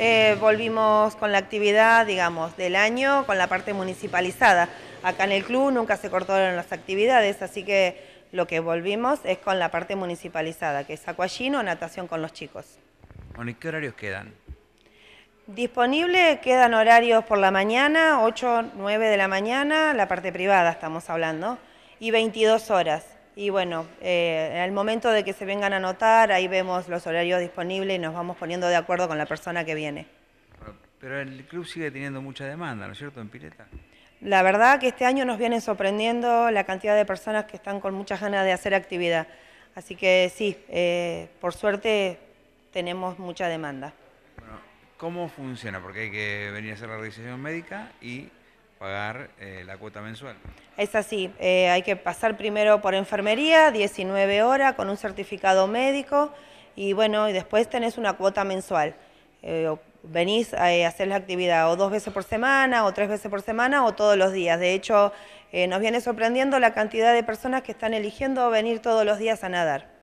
Eh, volvimos con la actividad, digamos, del año, con la parte municipalizada. Acá en el club nunca se cortaron las actividades, así que lo que volvimos es con la parte municipalizada, que es acuallino, natación con los chicos. Bueno, ¿y qué horarios quedan? Disponible quedan horarios por la mañana, 8, 9 de la mañana, la parte privada estamos hablando, y 22 horas. Y bueno, en eh, el momento de que se vengan a anotar, ahí vemos los horarios disponibles y nos vamos poniendo de acuerdo con la persona que viene. Pero el club sigue teniendo mucha demanda, ¿no es cierto?, en pileta. La verdad que este año nos viene sorprendiendo la cantidad de personas que están con muchas ganas de hacer actividad. Así que sí, eh, por suerte tenemos mucha demanda. ¿Cómo funciona? Porque hay que venir a hacer la revisión médica y pagar eh, la cuota mensual. Es así, eh, hay que pasar primero por enfermería, 19 horas, con un certificado médico, y bueno, y después tenés una cuota mensual. Eh, venís a hacer la actividad o dos veces por semana, o tres veces por semana, o todos los días. De hecho, nos viene sorprendiendo la cantidad de personas que están eligiendo venir todos los días a nadar.